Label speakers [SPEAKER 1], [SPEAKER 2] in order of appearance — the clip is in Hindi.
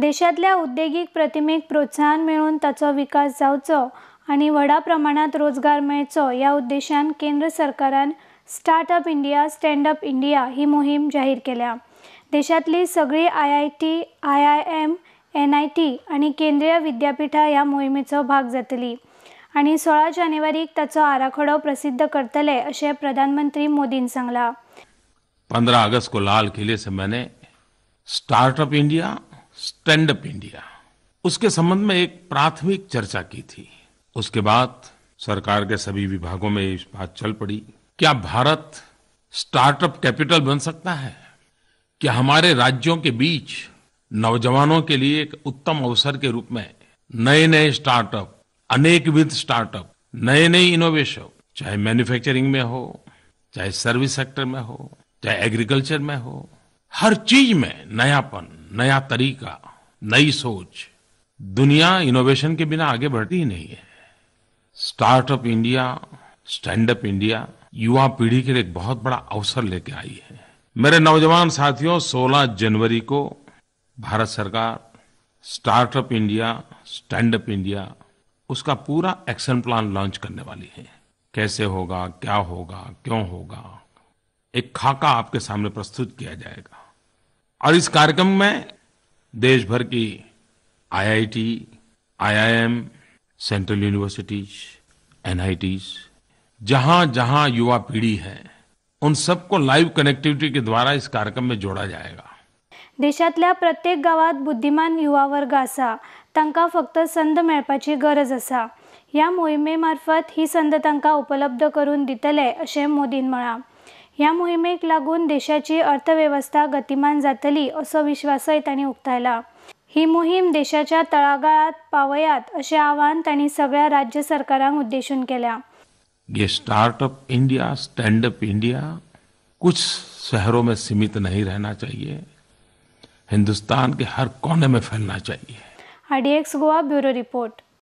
[SPEAKER 1] देशातल्या उद्देगीक प्रतिमेक प्रोत्साहन मिळून त्याचा विकास जावचो आणि वडा प्रमाणात रोजगार मिळचो या उद्देशान केंद्र सरकारान start up India stand up India ही मोहीम जाहीर केल्या देशातली सगळी I I T I I M N I T आणि केंद्रीय विद्यापीठा ह्या मोहिमेचो भाग जातली आणि सोळा जानेवारीक ताचो आराखडो प्रसिद्ध करतले असे प्रधानमंत्री मोदीन सांगला
[SPEAKER 2] पंधरा ऑगस्ट को लाल किले से मैंने startup India stand up India उसके संबंध में एक प्राथमिक चर्चा की थी उसके बाद सरकार के सभी विभागों में इस बात चल पड़ी क्या भारत स्टार्टअप कैपिटल बन सकता है क्या हमारे राज्यों के बीच नौजवानों के लिए एक उत्तम अवसर के रूप में नए नए स्टार्टअप अनेकविध स्टार्टअप नए नए इनोवेशन चाहे मैन्युफैक्चरिंग में हो चाहे सर्विस सेक्टर में हो चाहे एग्रीकल्चर में हो हर चीज में नयापन नया तरीका नई सोच दुनिया इनोवेशन के बिना आगे बढ़ती ही नहीं है startup India stand up India युवा पीढ़ी के लिए एक बहुत बड़ा अवसर लेके आई है मेरे नौजवान साथियों 16 जनवरी को भारत सरकार startup India stand up India उसका पूरा एक्शन प्लान लॉन्च करने वाली है कैसे होगा क्या होगा क्यों होगा एक खाका आपके सामने प्रस्तुत किया जाएगा और इस कार्यक्रम में देश भर की IIT IIM central universities NITs जहां जहां युवा पीढ़ी है उन सबको लाइव कनेक्टिविटी के द्वारा इस कार्यक्रम में जोडा जाएगा
[SPEAKER 1] देशातल्या प्रत्येक गावात बुद्धिमान युवा वर्ग आसा तांकां फक्त संद मेळपाची गरज आसा ह्या मोहिमे मार्फत ही संद तंका उपलब्ध करून दितले अशें मोदीन म्हळां या मोहिमेक लागून देशाची अर्थव्यवस्था गतिमान जातली असो विश्वासय त्यांनी उक्तायला ही मोहीम देशाच्या तळागाळात पावयात असे आवाहन त्यांनी सगळ्या राज्य सरकारांना उद्देशून केल्या
[SPEAKER 2] ये startup India stand up India कुछ शहरों में सीमित नहीं रहना चाहिए हिंदुस्तान के हर कोने में फैलना चाहिए
[SPEAKER 1] आरडीएक्स गोवा ब्युरो रिपोर्ट